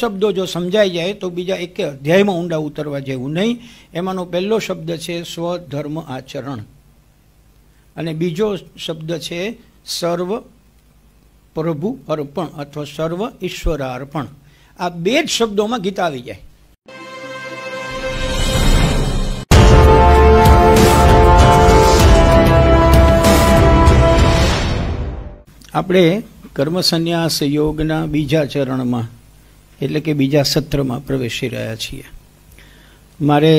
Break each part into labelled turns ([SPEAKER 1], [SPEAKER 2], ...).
[SPEAKER 1] શબ્દો જો સમજાઈ જાય તો બીજા એક અધ્યાયમાં ઊંડા ઉતરવા જેવું નહીં એમાંનો પહેલો શબ્દ છે સ્વધર્મ આચરણ અને બીજો શબ્દ છે સર્વ પ્રભુ અર્પણ અથવા સર્વ ઈશ્વર અર્પણ આ બે જ શબ્દોમાં ગીતા આવી જાય આપણે કર્મસન્યાસ યોગના બીજા ચરણમાં એટલે કે બીજા સત્રમાં પ્રવેશી રહ્યા છીએ મારે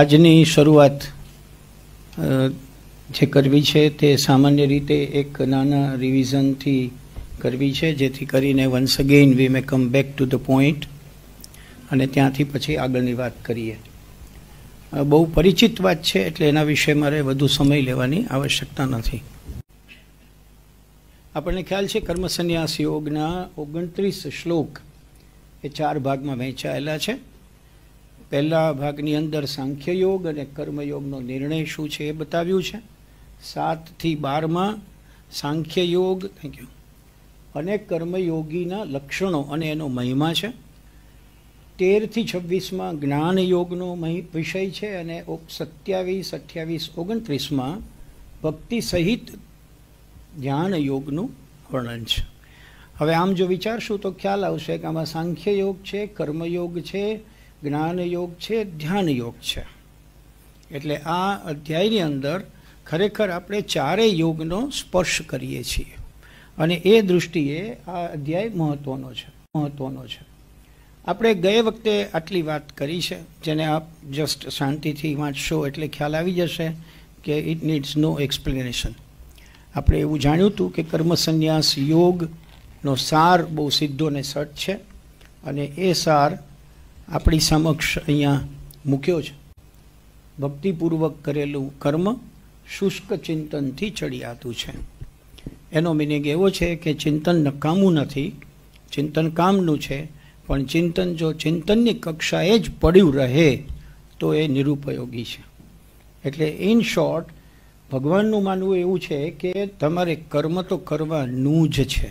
[SPEAKER 1] આજની શરૂઆત જે કરવી છે તે સામાન્ય રીતે એક નાના રિવિઝનથી કરવી છે જેથી કરીને once again we may come back to the point અને ત્યાંથી પછી આગળની વાત કરીએ બહુ પરિચિત વાત છે એટલે એના વિશે મારે વધુ સમય લેવાની આવશ્યકતા નથી આપણને ખ્યાલ છે કર્મસન્યાસ યોગના ઓગણત્રીસ શ્લોક એ ચાર ભાગમાં વહેંચાયેલા છે પહેલા ભાગની અંદર સાંખ્ય યોગ અને કર્મયોગનો નિર્ણય શું છે એ બતાવ્યું છે સાતથી બારમાં સાંખ્ય યોગ થેન્ક યુ અને કર્મયોગીના લક્ષણો અને એનો મહિમા છે તેરથી છવ્વીસમાં જ્ઞાન યોગનો વિષય છે અને સત્યાવીસ અઠ્યાવીસ ઓગણત્રીસમાં ભક્તિ સહિત ધ્યાન યોગનું વર્ણન છે હવે આમ જો વિચારશું તો ખ્યાલ આવશે કે આમાં સાંખ્ય યોગ છે કર્મયોગ છે જ્ઞાન યોગ છે ધ્યાન યોગ છે એટલે આ અધ્યાયની અંદર ખરેખર આપણે ચારેય યોગનો સ્પર્શ કરીએ છીએ અને એ દૃષ્ટિએ આ અધ્યાય મહત્ત્વનો છે મહત્ત્વનો છે આપણે ગયે વખતે આટલી વાત કરી છે જેને આપ જસ્ટ શાંતિથી વાંચશો એટલે ખ્યાલ આવી જશે કે ઇટ નીડ્સ નો એક્સપ્લેનેશન આપણે એવું જાણ્યું હતું કે કર્મસન્યાસ યોગનો સાર બહુ સીધો ને સટ છે અને એ સાર આપણી સમક્ષ અહીંયા મૂક્યો છે ભક્તિપૂર્વક કરેલું કર્મ શુષ્ક ચિંતનથી ચડિયાતું છે એનો મિનિંગ એવો છે કે ચિંતન નકામું નથી ચિંતન કામનું છે પણ ચિંતન જો ચિંતનની કક્ષાએ જ પડ્યું રહે તો એ નિરુપયોગી છે એટલે ઇન શોર્ટ ભગવાનનું માનવું એવું છે કે તમારે કર્મ તો કરવાનું જ છે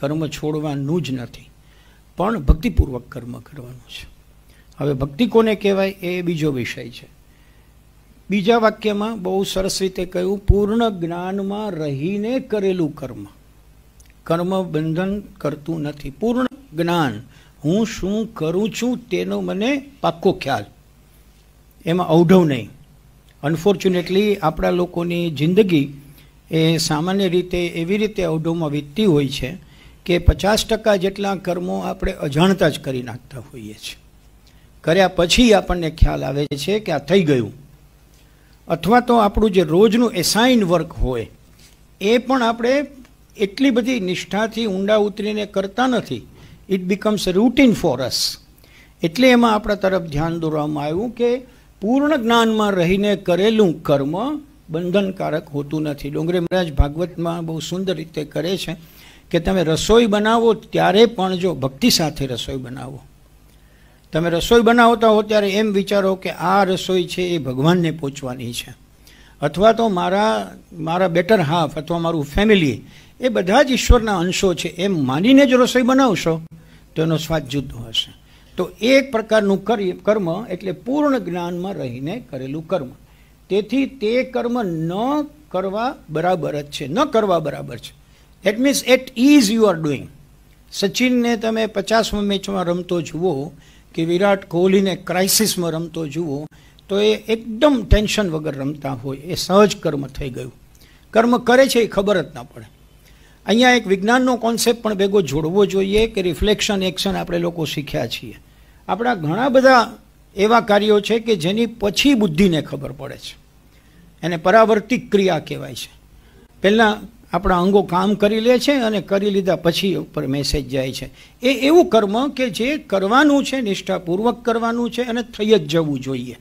[SPEAKER 1] કર્મ છોડવાનું જ નથી પણ ભક્તિપૂર્વક કર્મ કરવાનું છે હવે ભક્તિ કોને કહેવાય એ બીજો વિષય છે બીજા વાક્યમાં બહુ સરસ રીતે કહ્યું પૂર્ણ જ્ઞાનમાં રહીને કરેલું કર્મ કર્મ બંધન કરતું નથી પૂર્ણ જ્ઞાન હું શું કરું છું તેનો મને પાક્કો ખ્યાલ એમાં અવઢવ નહીં અનફોર્ચ્યુનેટલી આપણા લોકોની જિંદગી એ સામાન્ય રીતે એવી રીતે અવઢોમાં વીતતી હોય છે કે પચાસ ટકા જેટલા કર્મો આપણે અજાણતા જ કરી નાખતા હોઈએ છીએ કર્યા પછી આપણને ખ્યાલ આવે છે કે આ થઈ ગયું અથવા તો આપણું જે રોજનું એસાઇન વર્ક હોય એ પણ આપણે એટલી બધી નિષ્ઠાથી ઊંડા ઉતરીને કરતા નથી it becomes routine for us એટલે એમાં આપણા તરફ ધ્યાન દોરવામાં આવ્યું કે પૂર્ણ જ્ઞાનમાં રહીને કરેલું કર્મ બંધનકારક હોતું નથી ડોંગરે મહારાજ ભાગવતમાં બહુ સુંદર રીતે કરે છે કે તમે રસોઈ બનાવો ત્યારે પણ જો ભક્તિ સાથે રસોઈ બનાવો તમે રસોઈ બનાવતા હો ત્યારે એમ વિચારો કે આ રસોઈ છે એ ભગવાનને પહોંચવાની છે અથવા તો મારા મારા બેટર હાફ અથવા મારું ફેમિલી એ બધા જ ઈશ્વરના અંશો છે એમ માનીને જ રસોઈ બનાવશો તો એનો સ્વાદ જુદો હશે તો એક પ્રકારનું કર્મ એટલે પૂર્ણ જ્ઞાનમાં રહીને કરેલું કર્મ તેથી તે કર્મ ન કરવા બરાબર જ છે ન કરવા બરાબર છે it means it is you are doing સચિનને તમે પચાસમાં મેચમાં રમતો જુઓ કે વિરાટ કોહલીને ક્રાઇસિસમાં રમતો જુઓ તો એ એકદમ ટેન્શન વગર રમતા હોય એ સહજ કર્મ થઈ ગયું કર્મ કરે છે એ ખબર જ ના પડે અહીંયા એક વિજ્ઞાનનો કોન્સેપ્ટ પણ ભેગો જોડવો જોઈએ કે રિફ્લેક્શન એક્શન આપણે લોકો શીખ્યા છીએ આપણા ઘણા બધા એવા કાર્યો છે કે જેની પછી બુદ્ધિને ખબર પડે છે એને પરાવર્તિક ક્રિયા કહેવાય છે પહેલાં આપણા અંગો કામ કરી લે છે અને કરી લીધા પછી ઉપર મેસેજ જાય છે એ એવું કર્મ કે જે કરવાનું છે નિષ્ઠાપૂર્વક કરવાનું છે અને થઈ જ જવું જોઈએ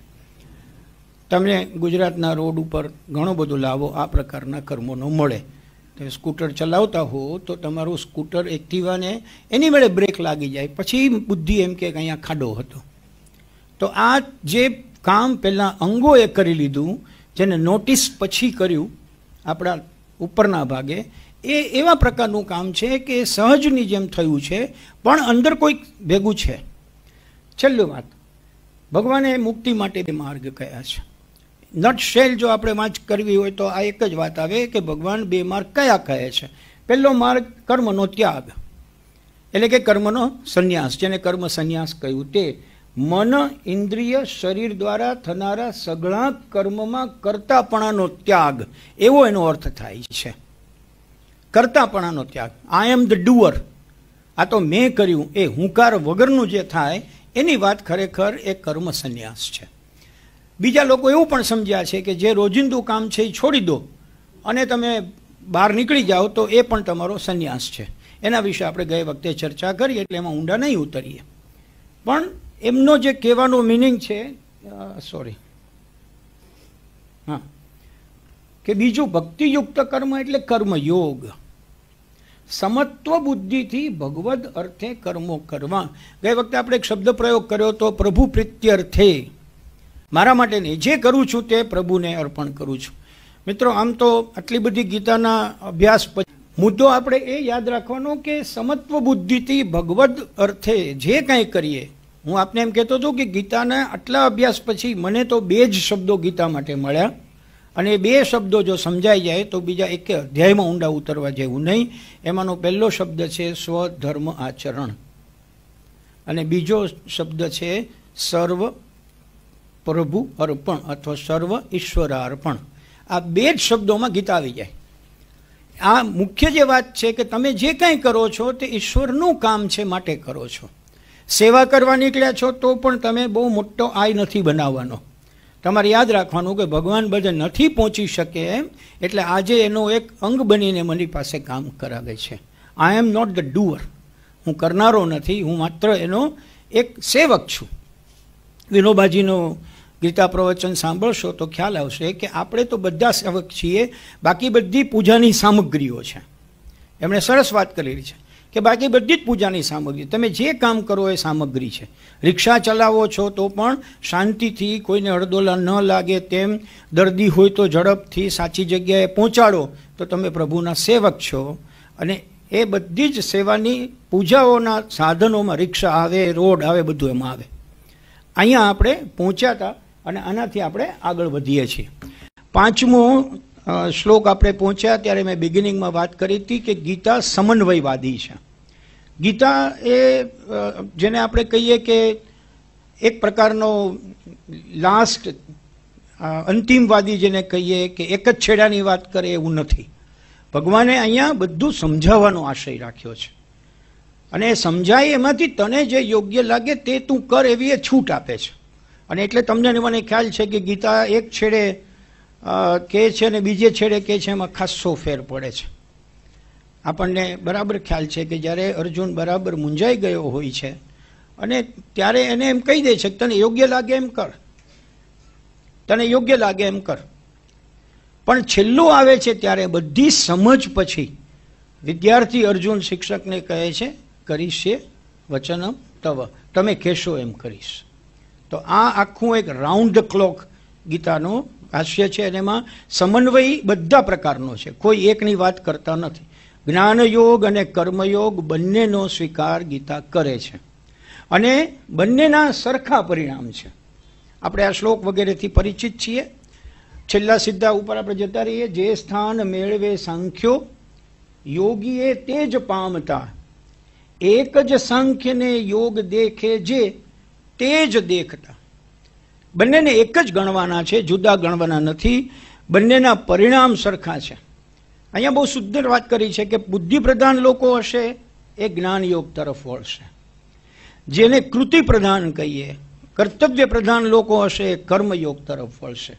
[SPEAKER 1] તમને ગુજરાતના રોડ ઉપર ઘણો બધો લાવો આ પ્રકારના કર્મોનો મળે તમે સ્કૂટર ચલાવતા હો તો તમારું સ્કૂટર એક્ટિવાને એની વડે બ્રેક લાગી જાય પછી બુદ્ધિ એમ કે અહીંયા ખાડો હતો તો આ જે કામ પહેલાં અંગોએ કરી લીધું જેને નોટિસ પછી કર્યું આપણા ઉપરના ભાગે એ એવા પ્રકારનું કામ છે કે સહજની જેમ થયું છે પણ અંદર કોઈક ભેગું છે છેલ્લું વાત ભગવાને મુક્તિ માટે બે માર્ગ કયા છે નટશેલ જો આપણે વાંચ કરવી હોય તો આ એક જ વાત આવે કે ભગવાન બે માર્ગ કયા કહે છે પહેલો માર્ગ કર્મનો ત્યાગ એટલે કે કર્મનો સંન્યાસ જેને કર્મ સંન્યાસ કહ્યું તે મન ઇન્દ્રિય શરીર દ્વારા થનારા સઘળા કર્મમાં કરતાપણાનો ત્યાગ એવો એનો અર્થ થાય છે કરતાપણાનો ત્યાગ આઈ એમ ધ ડુઅર આ તો મેં કર્યું એ હુંકાર વગરનું જે થાય એની વાત ખરેખર એ કર્મ સંન્યાસ છે બીજા લોકો એવું પણ સમજ્યા છે કે જે રોજિંદુ કામ છે એ છોડી દો અને તમે બહાર નીકળી જાઓ તો એ પણ તમારો સંન્યાસ છે એના વિશે આપણે ગઈ વખતે ચર્ચા કરી એટલે એમાં ઊંડા નહીં ઉતરીએ પણ એમનો જે કહેવાનો મિનિંગ છે સોરી હા કે બીજું ભક્તિયુક્ત કર્મ એટલે કર્મયોગ સમત્વ બુદ્ધિથી ભગવદ અર્થે કર્મો કરવા ગઈ વખતે આપણે એક શબ્દ પ્રયોગ કર્યો તો પ્રભુ પ્રીત્યર્થે મારા માટે નહીં જે કરું છું તે પ્રભુને અર્પણ કરું છું મિત્રો આમ તો આટલી બધી ગીતાના અભ્યાસ પછી મુદ્દો આપણે એ યાદ રાખવાનો કે સમત્વ બુદ્ધિથી ભગવદ્ અર્થે જે કાંઈ કરીએ હું આપને એમ કહેતો હતો કે ગીતાના આટલા અભ્યાસ પછી મને તો બે જ શબ્દો ગીતા માટે મળ્યા અને બે શબ્દો જો સમજાઈ જાય તો બીજા એક અધ્યાયમાં ઊંડા ઉતરવા જેવું નહીં એમાંનો પહેલો શબ્દ છે સ્વધર્મ આચરણ અને બીજો શબ્દ છે સર્વ પ્રભુ અર્પણ અથવા સર્વ ઈશ્વર અર્પણ આ બે જ શબ્દોમાં ગીતા આવી જાય આ મુખ્ય જે વાત છે કે તમે જે કાંઈ કરો છો તે ઈશ્વરનું કામ છે માટે કરો છો સેવા કરવા નીકળ્યા છો તો પણ તમે બહુ મોટો આય નથી બનાવવાનો તમારે યાદ રાખવાનું કે ભગવાન બધે નથી પહોંચી શકે એમ એટલે આજે એનો એક અંગ બનીને મની પાસે કામ કરાવે છે I am not the doer હું કરનારો નથી હું માત્ર એનો એક સેવક છું વિનોબાજીનો ગીતા પ્રવચન સાંભળશો તો ખ્યાલ આવશે કે આપણે તો બધા સેવક છીએ બાકી બધી પૂજાની સામગ્રીઓ છે એમણે સરસ વાત કરેલી છે કે બાકી બધી જ પૂજાની સામગ્રી તમે જે કામ કરો એ સામગ્રી છે રિક્ષા ચલાવો છો તો પણ શાંતિથી કોઈને અડદોલા ન લાગે તેમ દર્દી હોય તો ઝડપથી સાચી જગ્યાએ પહોંચાડો તો તમે પ્રભુના સેવક છો અને એ બધી જ સેવાની પૂજાઓના સાધનોમાં રિક્ષા આવે રોડ આવે બધું એમાં આવે અહીંયા આપણે પહોંચ્યા હતા અને આનાથી આપણે આગળ વધીએ છીએ પાંચમો શ્લોક આપણે પહોંચ્યા ત્યારે મેં બિગિનિંગમાં વાત કરી હતી કે ગીતા સમન્વયવાદી છે ગીતા એ જેને આપણે કહીએ કે એક પ્રકારનો લાસ્ટ અંતિમવાદી જેને કહીએ કે એક જ છેડાની વાત કરે એવું નથી ભગવાને અહીંયા બધું સમજાવવાનો આશય રાખ્યો છે અને એ સમજાય એમાંથી તને જે યોગ્ય લાગે તે તું કર એવી એ છૂટ આપે છે અને એટલે તમને મને ખ્યાલ છે કે ગીતા એક છેડે કે છે અને બીજે છેડે કે છે એમાં ખાસ્સો ફેર પડે છે આપણને બરાબર ખ્યાલ છે કે જ્યારે અર્જુન બરાબર મૂંઝાઈ ગયો હોય છે અને ત્યારે એને એમ કહી દે છે કે તને યોગ્ય લાગે એમ કર તને યોગ્ય લાગે એમ કર પણ છેલ્લું આવે છે ત્યારે બધી સમજ પછી વિદ્યાર્થી અર્જુન શિક્ષકને કહે છે કરીશ વચનમ તવ તમે કહેશો એમ કરીશ તો આ આખું એક રાઉન્ડ ક્લોક ગીતાનો હાસ્ય છે અને એમાં સમન્વય બધા પ્રકારનો છે કોઈ એકની વાત કરતા નથી જ્ઞાનયોગ અને કર્મયોગ બંનેનો સ્વીકાર ગીતા કરે છે અને બંનેના સરખા પરિણામ છે આપણે આ શ્લોક વગેરેથી પરિચિત છીએ છેલ્લા સિદ્ધા ઉપર આપણે જતા રહીએ જે સ્થાન મેળવે સાંખ્યો યોગીએ તે જ પામતા એક જ સાંખ્યને યોગ દેખે જે તે જ દેખતા બંનેને એક જ ગણવાના છે જુદા ગણવાના નથી બંનેના પરિણામ સરખા છે અહીંયા બહુ સુંદર વાત કરી છે કે બુદ્ધિપ્રધાન લોકો હશે એ જ્ઞાનયોગ તરફ વળશે જેને કૃતિ પ્રધાન કહીએ કર્તવ્ય પ્રધાન લોકો હશે એ કર્મયોગ તરફ વળશે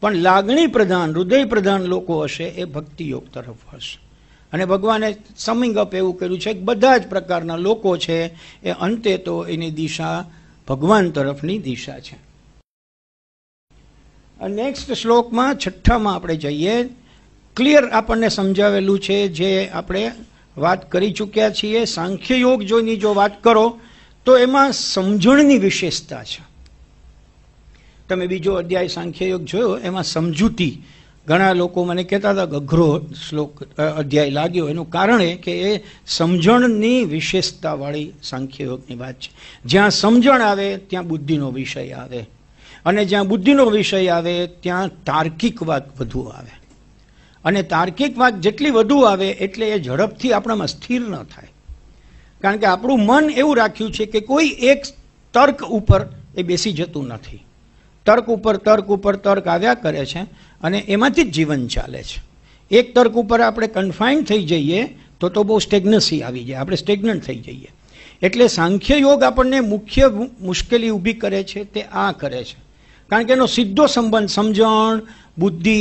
[SPEAKER 1] પણ લાગણી પ્રધાન હૃદય પ્રધાન લોકો હશે એ ભક્તિયોગ તરફ વળશે અને ભગવાને સમિંગ અપ એવું કર્યું છે કે બધા જ પ્રકારના લોકો છે એ અંતે તો એની દિશા ભગવાન તરફની દિશા છે નેક્સ્ટ શ્લોકમાં છઠ્ઠામાં આપણે જઈએ ક્લિયર આપણને સમજાવેલું છે જે આપણે વાત કરી ચૂક્યા છીએ સાંખ્ય યોગ જોઈની જો વાત કરો તો એમાં સમજણની વિશેષતા છે તમે બીજો અધ્યાય સાંખ્ય યોગ જોયો એમાં સમજૂતી ઘણા લોકો મને કહેતા હતા અઘરો શ્લોક અધ્યાય લાગ્યો એનું કારણ એ કે એ સમજણની વિશેષતાવાળી સાંખ્યયોગની વાત છે જ્યાં સમજણ આવે ત્યાં બુદ્ધિનો વિષય આવે અને જ્યાં બુદ્ધિનો વિષય આવે ત્યાં તાર્કિક વાક વધુ આવે અને તાર્કિક વાક જેટલી વધુ આવે એટલે એ ઝડપથી આપણામાં સ્થિર ન થાય કારણ કે આપણું મન એવું રાખ્યું છે કે કોઈ એક તર્ક ઉપર એ બેસી જતું નથી તર્ક ઉપર તર્ક ઉપર તર્ક આવ્યા કરે છે અને એમાંથી જ જીવન ચાલે છે એક તર્ક ઉપર આપણે કન્ફાઇન થઈ જઈએ તો તો બહુ સ્ટેગ્નસી આવી જાય આપણે સ્ટેગ્નન્ટ થઈ જઈએ એટલે સાંખ્ય યોગ આપણને મુખ્ય મુશ્કેલી ઊભી કરે છે તે આ કરે છે કારણ કે એનો સીધો સંબંધ સમજણ બુદ્ધિ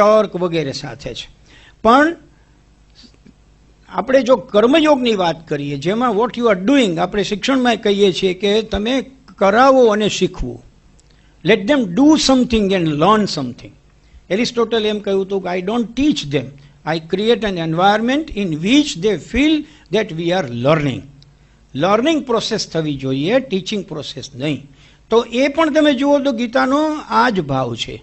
[SPEAKER 1] તર્ક વગેરે સાથે છે પણ આપણે જો કર્મયોગની વાત કરીએ જેમાં વોટ યુ આર ડુઈંગ આપણે શિક્ષણમાં કહીએ છીએ કે તમે કરાવો અને શીખવું let them do something and learn something Aristotle એમ કહ્યું હતું કે I don't teach them I create an environment in which they feel that we are learning learning process થવી જોઈએ ટીચિંગ પ્રોસેસ નહીં તો એ પણ તમે જુઓ તો ગીતાનો આ જ ભાવ છે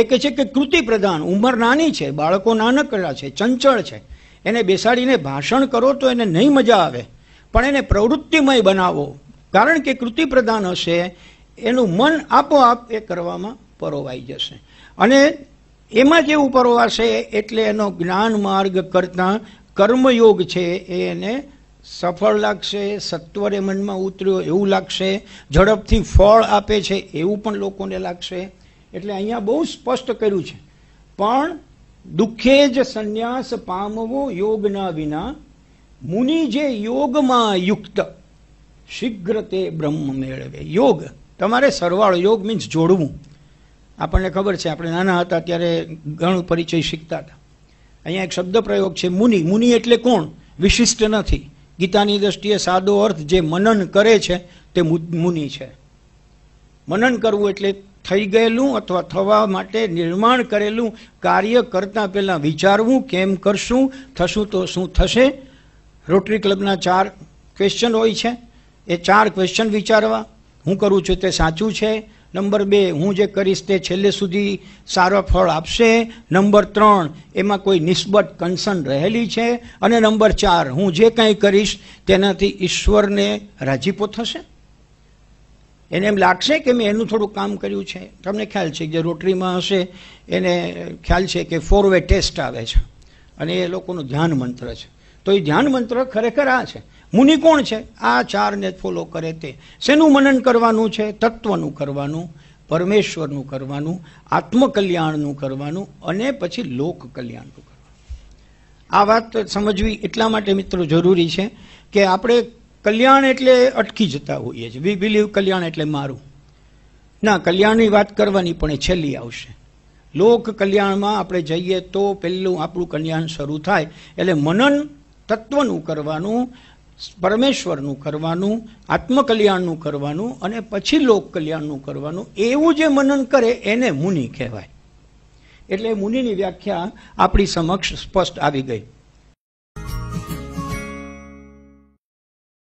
[SPEAKER 1] એ કહે છે કે કૃતિ પ્રધાન ઉંમર નાની છે બાળકો નાનકડા છે ચંચળ છે એને બેસાડીને ભાષણ કરો તો એને નહીં મજા આવે પણ એને પ્રવૃત્તિમય બનાવો કારણ કે કૃતિ પ્રધાન હશે એનું મન આપોઆપ એ કરવામાં પરોવાઈ જશે અને એમાં જે ઉપરવાસે એટલે એનો જ્ઞાન માર્ગ કરતાં કર્મયોગ છે એ એને સફળ લાગશે સત્વરે મનમાં ઉતર્યો એવું લાગશે ઝડપથી ફળ આપે છે એવું પણ લોકોને લાગશે એટલે અહીંયા બહુ સ્પષ્ટ કર્યું છે પણ દુઃખે જ સંન્યાસ પામવો યોગના વિના મુનિ જે યોગમાં યુક્ત શીઘ્ર તે બ્રહ્મ મેળવે યોગ તમારે સરવાળો યોગ મીન્સ જોડવું આપણને ખબર છે આપણે નાના હતા ત્યારે ઘણું પરિચય શીખતા હતા અહીંયા એક શબ્દ પ્રયોગ છે મુનિ મુનિ એટલે કોણ વિશિષ્ટ નથી ગીતાની દ્રષ્ટિએ સાદો અર્થ જે મનન કરે છે તે મુનિ છે મનન કરવું એટલે થઈ ગયેલું અથવા થવા માટે નિર્માણ કરેલું કાર્ય કરતાં પહેલાં વિચારવું કેમ કરશું થશું તો શું થશે રોટરી ક્લબના ચાર ક્વેશ્ચન હોય છે એ ચાર ક્વેશ્ચન વિચારવા હું કરું છું તે સાચું છે નંબર બે હું જે કરીશ તે છેલ્લે સુધી સારો ફળ આપશે નંબર ત્રણ એમાં કોઈ નિસ્બત કન્સર્ન રહેલી છે અને નંબર ચાર હું જે કાંઈ કરીશ તેનાથી ઈશ્વરને રાજીપો થશે એને એમ લાગશે કે મેં એનું થોડું કામ કર્યું છે તમને ખ્યાલ છે જે રોટરીમાં હશે એને ખ્યાલ છે કે ફોર વે ટેસ્ટ આવે છે અને એ લોકોનું ધ્યાન મંત્ર છે તો એ ધ્યાન મંત્ર ખરેખર આ છે મુનિ કોણ છે આ ચારને ફોલો કરે તે શેનું મનન કરવાનું છે તત્વનું કરવાનું પરમેશ્વરનું કરવાનું આત્મકલ્યાણનું કરવાનું અને પછી લોક કલ્યાણનું કરવાનું આ વાત સમજવી એટલા માટે મિત્રો જરૂરી છે કે આપણે કલ્યાણ એટલે અટકી જતા હોઈએ છીએ વી બિલીવ કલ્યાણ એટલે મારું ના કલ્યાણની વાત કરવાની પણ એ છેલ્લી આવશે લોક કલ્યાણમાં આપણે જઈએ તો પહેલું આપણું કલ્યાણ શરૂ થાય એટલે મનન તત્વનું કરવાનું પરમેશ્વરનું કરવાનું આત્મકલ્યાણનું કરવાનું અને પછી લોક કલ્યાણનું કરવાનું એવું જે મનન કરે એને મુનિ કહેવાય એટલે મુનિની વ્યાખ્યા આપણી સમક્ષ સ્પષ્ટ આવી ગઈ